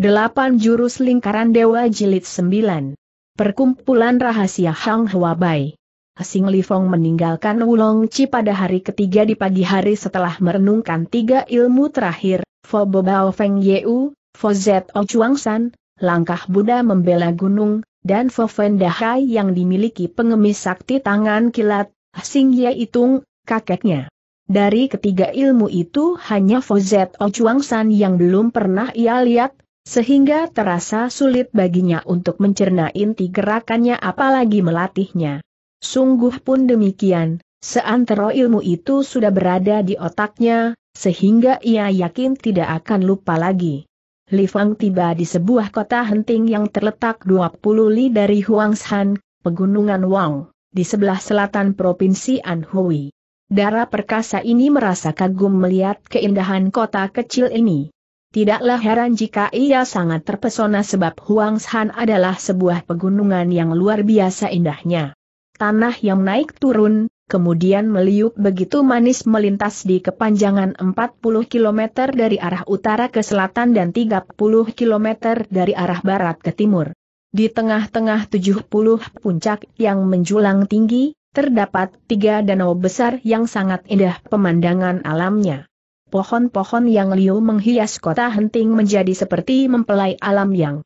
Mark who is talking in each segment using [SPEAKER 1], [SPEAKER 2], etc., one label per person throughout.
[SPEAKER 1] Delapan jurus lingkaran dewa jilid sembilan. Perkumpulan rahasia Hang Hua Bai. Sing Li Fong meninggalkan Wulong Chi pada hari ketiga di pagi hari setelah merenungkan tiga ilmu terakhir, Fo Bo Bao Feng U, Fo Zet O Chuang San, langkah Buddha membela gunung, dan Fo Fen Dahai yang dimiliki pengemis sakti tangan kilat, Sing Ye Itung, kakeknya. Dari ketiga ilmu itu hanya Fo Zet O Chuang San yang belum pernah ia lihat, sehingga terasa sulit baginya untuk mencerna inti gerakannya apalagi melatihnya. Sungguh pun demikian, seantero ilmu itu sudah berada di otaknya, sehingga ia yakin tidak akan lupa lagi. Li Fang tiba di sebuah kota henting yang terletak 20 li dari Huangshan, Pegunungan Wang, di sebelah selatan Provinsi Anhui. Dara perkasa ini merasa kagum melihat keindahan kota kecil ini. Tidaklah heran jika ia sangat terpesona sebab Huang Shan adalah sebuah pegunungan yang luar biasa indahnya. Tanah yang naik turun, kemudian meliuk begitu manis melintas di kepanjangan 40 km dari arah utara ke selatan dan 30 km dari arah barat ke timur. Di tengah-tengah 70 puncak yang menjulang tinggi, terdapat tiga danau besar yang sangat indah pemandangan alamnya pohon-pohon yang liu menghias kota henting menjadi seperti mempelai alam yang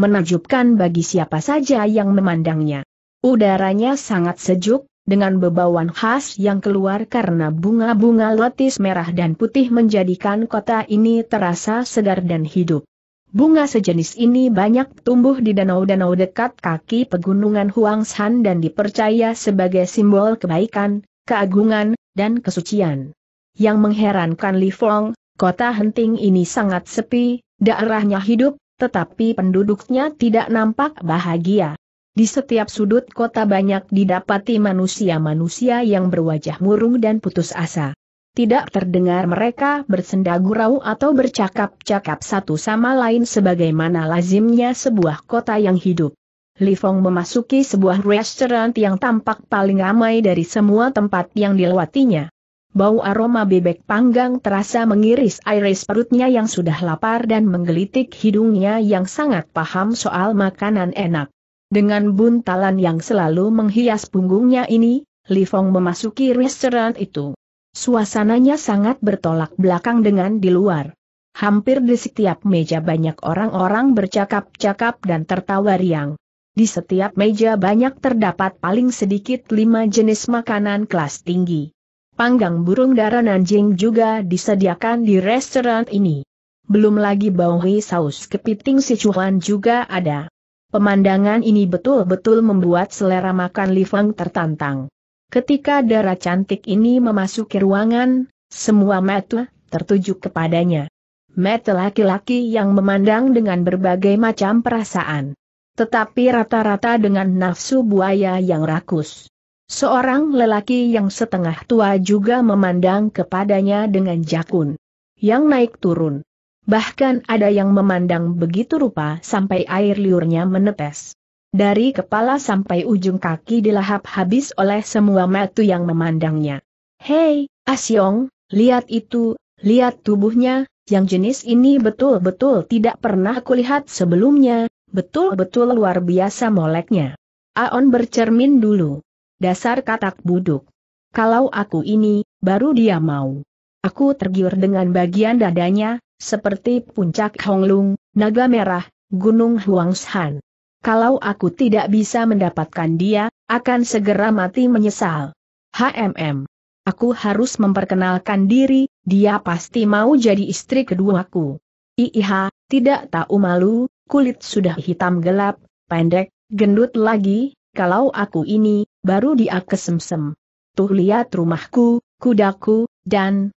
[SPEAKER 1] menakjubkan bagi siapa saja yang memandangnya. Udaranya sangat sejuk, dengan bebauan khas yang keluar karena bunga-bunga lotis merah dan putih menjadikan kota ini terasa segar dan hidup. Bunga sejenis ini banyak tumbuh di danau-danau dekat kaki pegunungan Huangshan dan dipercaya sebagai simbol kebaikan, keagungan, dan kesucian. Yang mengherankan Li Fong, kota Henting ini sangat sepi, daerahnya hidup, tetapi penduduknya tidak nampak bahagia. Di setiap sudut kota banyak didapati manusia-manusia yang berwajah murung dan putus asa. Tidak terdengar mereka bersenda gurau atau bercakap-cakap satu sama lain sebagaimana lazimnya sebuah kota yang hidup. Li Fong memasuki sebuah restoran yang tampak paling ramai dari semua tempat yang dilewatinya. Bau aroma bebek panggang terasa mengiris iris perutnya yang sudah lapar dan menggelitik hidungnya yang sangat paham soal makanan enak. Dengan buntalan yang selalu menghias punggungnya ini, Li Fong memasuki restoran itu. Suasananya sangat bertolak belakang dengan di luar. Hampir di setiap meja banyak orang-orang bercakap-cakap dan tertawa riang. Di setiap meja banyak terdapat paling sedikit lima jenis makanan kelas tinggi panggang burung darah Nanjing juga disediakan di restoran ini. Belum lagi bauhi saus kepiting Sichuan juga ada. Pemandangan ini betul-betul membuat selera makan Li Feng tertantang. Ketika darah cantik ini memasuki ruangan, semua mata tertuju kepadanya. Mata laki-laki yang memandang dengan berbagai macam perasaan tetapi rata-rata dengan nafsu buaya yang rakus. Seorang lelaki yang setengah tua juga memandang kepadanya dengan jakun. Yang naik turun. Bahkan ada yang memandang begitu rupa sampai air liurnya menetes. Dari kepala sampai ujung kaki dilahap habis oleh semua metu yang memandangnya. Hei, Asyong, lihat itu, lihat tubuhnya, yang jenis ini betul-betul tidak pernah kulihat sebelumnya, betul-betul luar biasa moleknya. Aon bercermin dulu. Dasar katak buduk. Kalau aku ini, baru dia mau. Aku tergiur dengan bagian dadanya, seperti puncak Honglung, naga merah, gunung Huangshan. Kalau aku tidak bisa mendapatkan dia, akan segera mati menyesal. HMM. Aku harus memperkenalkan diri, dia pasti mau jadi istri keduaku. Iiha, tidak tahu malu, kulit sudah hitam gelap, pendek, gendut lagi, kalau aku ini, baru dia kesemsem. Tuh lihat rumahku, kudaku, dan...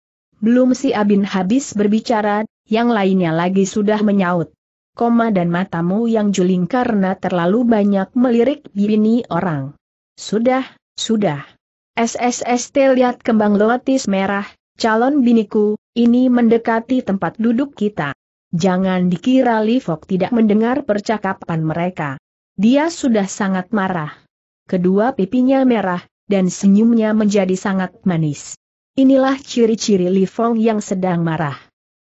[SPEAKER 1] Belum si Abin habis berbicara, yang lainnya lagi sudah menyaut. Koma dan matamu yang juling karena terlalu banyak melirik bini orang. Sudah, sudah. SSST lihat kembang lotis merah, calon biniku, ini mendekati tempat duduk kita. Jangan dikira Livok tidak mendengar percakapan mereka. Dia sudah sangat marah. Kedua pipinya merah, dan senyumnya menjadi sangat manis. Inilah ciri-ciri Li Fong yang sedang marah.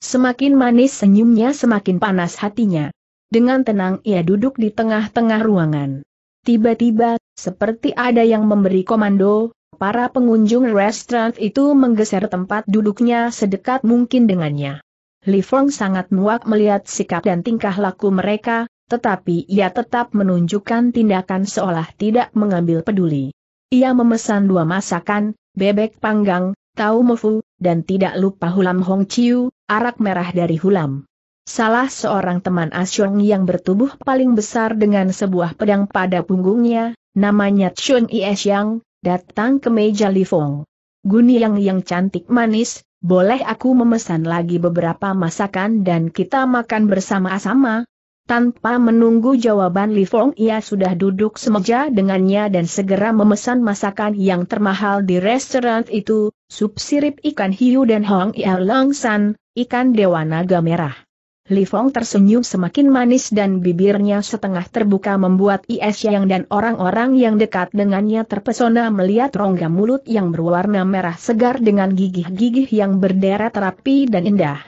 [SPEAKER 1] Semakin manis senyumnya semakin panas hatinya. Dengan tenang ia duduk di tengah-tengah ruangan. Tiba-tiba, seperti ada yang memberi komando, para pengunjung restoran itu menggeser tempat duduknya sedekat mungkin dengannya. Li Fong sangat muak melihat sikap dan tingkah laku mereka, tetapi ia tetap menunjukkan tindakan seolah tidak mengambil peduli. Ia memesan dua masakan, bebek panggang, tau mofu, dan tidak lupa hulam hong chiu, arak merah dari hulam. Salah seorang teman Asyong yang bertubuh paling besar dengan sebuah pedang pada punggungnya, namanya Chun Yang, datang ke meja Li Fong. Guniang yang cantik manis, boleh aku memesan lagi beberapa masakan dan kita makan bersama-sama, tanpa menunggu jawaban Li Fong ia sudah duduk semeja dengannya dan segera memesan masakan yang termahal di restoran itu, sup sirip ikan hiu dan hong ia langsan, ikan dewa naga merah. Li Fong tersenyum semakin manis dan bibirnya setengah terbuka membuat Is Yang dan orang-orang yang dekat dengannya terpesona melihat rongga mulut yang berwarna merah segar dengan gigih-gigih yang berderet rapi dan indah.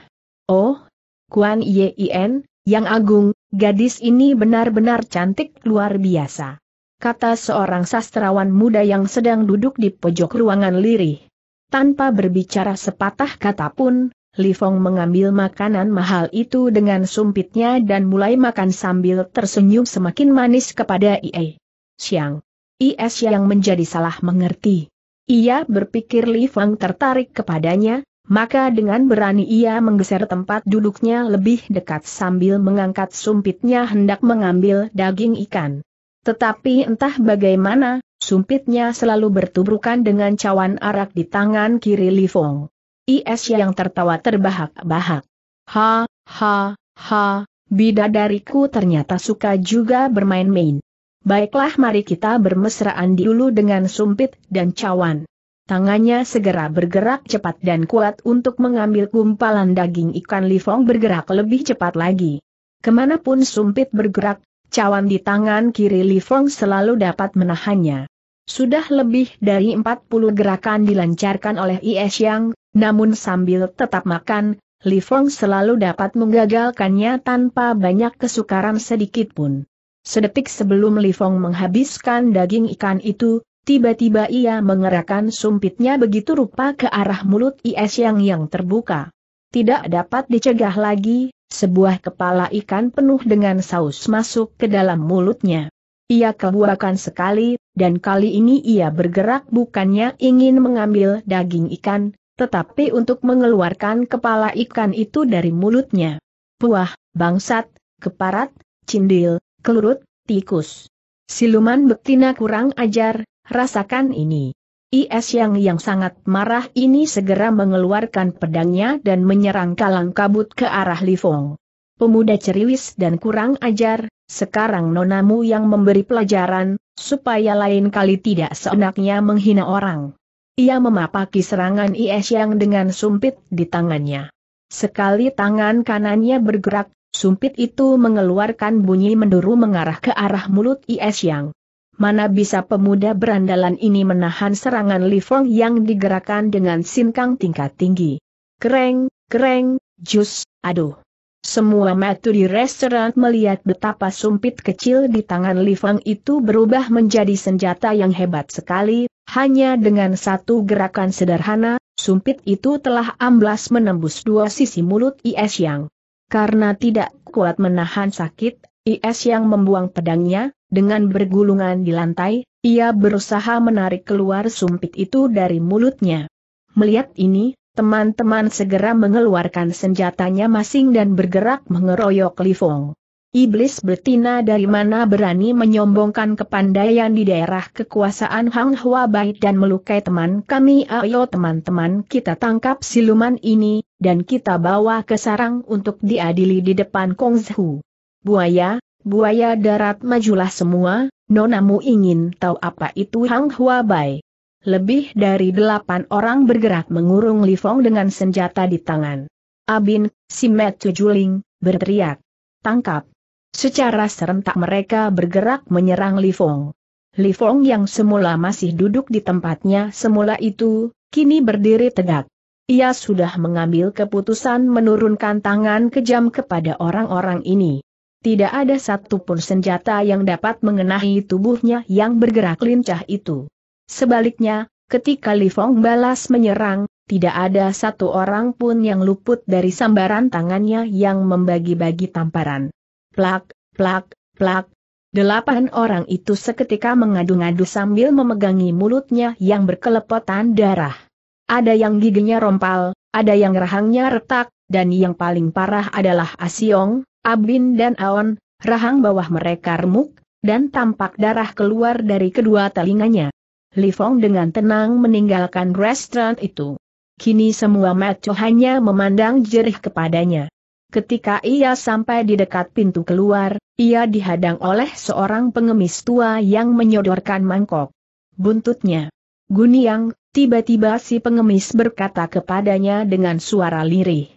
[SPEAKER 1] Oh, Kuan Yin, yang agung, Gadis ini benar-benar cantik luar biasa. Kata seorang sastrawan muda yang sedang duduk di pojok ruangan lirih. Tanpa berbicara sepatah kata pun, Li Fong mengambil makanan mahal itu dengan sumpitnya dan mulai makan sambil tersenyum semakin manis kepada Ie. Siang. Ie yang menjadi salah mengerti. Ia berpikir Li Fong tertarik kepadanya, maka dengan berani ia menggeser tempat duduknya lebih dekat sambil mengangkat sumpitnya hendak mengambil daging ikan. Tetapi entah bagaimana, sumpitnya selalu bertubrukan dengan cawan arak di tangan kiri Lifong. Is yang tertawa terbahak-bahak. Ha, ha, ha, bidadariku ternyata suka juga bermain-main. Baiklah mari kita bermesraan dulu dengan sumpit dan cawan. Tangannya segera bergerak cepat dan kuat untuk mengambil gumpalan daging ikan Lifong bergerak lebih cepat lagi. Kemanapun sumpit bergerak, cawan di tangan kiri Lifong selalu dapat menahannya. Sudah lebih dari 40 gerakan dilancarkan oleh IS Yang, namun sambil tetap makan, Lifong selalu dapat menggagalkannya tanpa banyak kesukaran sedikit pun. Sedetik sebelum Lifong menghabiskan daging ikan itu, Tiba-tiba ia mengerahkan sumpitnya begitu rupa ke arah mulut IS yang yang terbuka. Tidak dapat dicegah lagi, sebuah kepala ikan penuh dengan saus masuk ke dalam mulutnya. Ia kebuakan sekali, dan kali ini ia bergerak bukannya ingin mengambil daging ikan, tetapi untuk mengeluarkan kepala ikan itu dari mulutnya. Puah, bangsat, keparat, cindil, kelurut, tikus. Siluman betina kurang ajar, Rasakan ini. Is yang yang sangat marah ini segera mengeluarkan pedangnya dan menyerang kalang kabut ke arah Lifong. Pemuda ceriwis dan kurang ajar, sekarang nonamu yang memberi pelajaran, supaya lain kali tidak seenaknya menghina orang. Ia memapaki serangan Is yang dengan sumpit di tangannya. Sekali tangan kanannya bergerak, sumpit itu mengeluarkan bunyi menduru mengarah ke arah mulut Is yang mana bisa pemuda berandalan ini menahan serangan Li yang digerakkan dengan sinkang tingkat tinggi. Kereng, kereng, jus, aduh. Semua mata di restoran melihat betapa sumpit kecil di tangan Li itu berubah menjadi senjata yang hebat sekali, hanya dengan satu gerakan sederhana, sumpit itu telah amblas menembus dua sisi mulut Is Yang. Karena tidak kuat menahan sakit, Is Yang membuang pedangnya, dengan bergulungan di lantai, ia berusaha menarik keluar sumpit itu dari mulutnya. Melihat ini, teman-teman segera mengeluarkan senjatanya masing dan bergerak mengeroyok Lifong. Iblis betina dari mana berani menyombongkan kepandaian di daerah kekuasaan Hang Hua Bai dan melukai teman kami ayo teman-teman kita tangkap siluman ini, dan kita bawa ke sarang untuk diadili di depan Kong Zhu. Buaya, buaya darat majulah semua, nonamu ingin tahu apa itu Hang Hua Bai. Lebih dari delapan orang bergerak mengurung Li Fong dengan senjata di tangan. Abin, Simet Cujuling, berteriak. Tangkap. Secara serentak mereka bergerak menyerang Li Fong. Li Fong yang semula masih duduk di tempatnya semula itu, kini berdiri tegak. Ia sudah mengambil keputusan menurunkan tangan kejam kepada orang-orang ini. Tidak ada satupun senjata yang dapat mengenai tubuhnya yang bergerak lincah itu. Sebaliknya, ketika Li Fong balas menyerang, tidak ada satu orang pun yang luput dari sambaran tangannya yang membagi-bagi tamparan. Plak, plak, plak. Delapan orang itu seketika mengadu-ngadu sambil memegangi mulutnya yang berkelepotan darah. Ada yang giginya rompal, ada yang rahangnya retak, dan yang paling parah adalah Asiong, ah Abin dan Aon, rahang bawah mereka remuk, dan tampak darah keluar dari kedua telinganya. Li Fong dengan tenang meninggalkan restoran itu. Kini semua maco hanya memandang jerih kepadanya. Ketika ia sampai di dekat pintu keluar, ia dihadang oleh seorang pengemis tua yang menyodorkan mangkok. Buntutnya. Guniang, tiba-tiba si pengemis berkata kepadanya dengan suara lirih.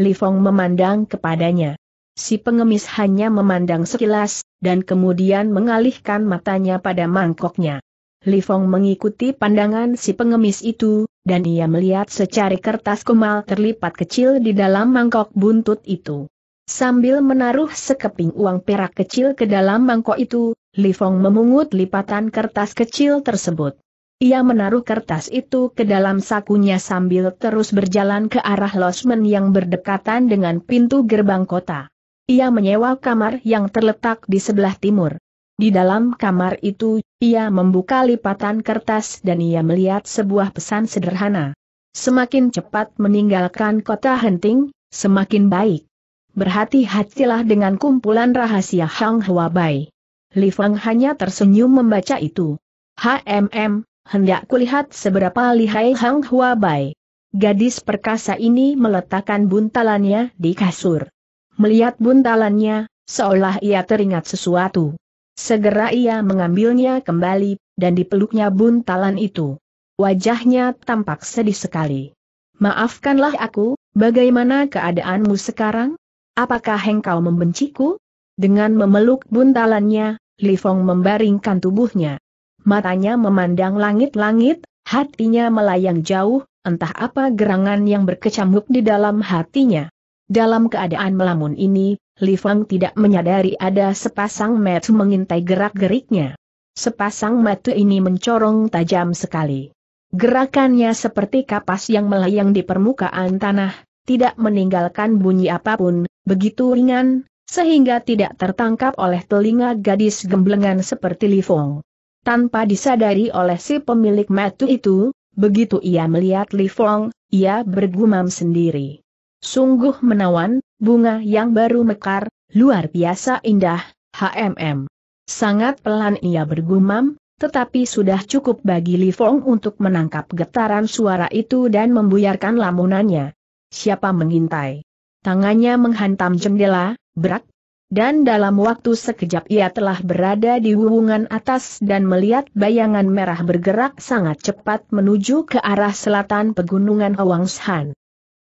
[SPEAKER 1] Li Fong memandang kepadanya si pengemis hanya memandang sekilas, dan kemudian mengalihkan matanya pada mangkoknya. Li Fong mengikuti pandangan si pengemis itu, dan ia melihat secari kertas kumal terlipat kecil di dalam mangkok buntut itu. Sambil menaruh sekeping uang perak kecil ke dalam mangkok itu, Li Fong memungut lipatan kertas kecil tersebut. Ia menaruh kertas itu ke dalam sakunya sambil terus berjalan ke arah losmen yang berdekatan dengan pintu gerbang kota. Ia menyewa kamar yang terletak di sebelah timur. Di dalam kamar itu, ia membuka lipatan kertas dan ia melihat sebuah pesan sederhana. Semakin cepat meninggalkan kota Henting, semakin baik. Berhati-hatilah dengan kumpulan rahasia Hang Hua Bai. Li Feng hanya tersenyum membaca itu. HMM, hendak kulihat seberapa lihai Hang Hua Bai. Gadis perkasa ini meletakkan buntalannya di kasur. Melihat buntalannya, seolah ia teringat sesuatu. Segera ia mengambilnya kembali, dan dipeluknya buntalan itu. Wajahnya tampak sedih sekali. Maafkanlah aku, bagaimana keadaanmu sekarang? Apakah engkau membenciku? Dengan memeluk buntalannya, Li Fong membaringkan tubuhnya. Matanya memandang langit-langit, hatinya melayang jauh, entah apa gerangan yang berkecamuk di dalam hatinya. Dalam keadaan melamun ini, Li Feng tidak menyadari ada sepasang metu mengintai gerak-geriknya. Sepasang metu ini mencorong tajam sekali. Gerakannya seperti kapas yang melayang di permukaan tanah, tidak meninggalkan bunyi apapun, begitu ringan, sehingga tidak tertangkap oleh telinga gadis gemblengan seperti Li Feng. Tanpa disadari oleh si pemilik metu itu, begitu ia melihat Li Feng, ia bergumam sendiri. Sungguh menawan, bunga yang baru mekar, luar biasa indah, HMM. Sangat pelan ia bergumam, tetapi sudah cukup bagi Li Fong untuk menangkap getaran suara itu dan membuyarkan lamunannya. Siapa mengintai? Tangannya menghantam jendela, berat. dan dalam waktu sekejap ia telah berada di wuwungan atas dan melihat bayangan merah bergerak sangat cepat menuju ke arah selatan pegunungan Hwangshan.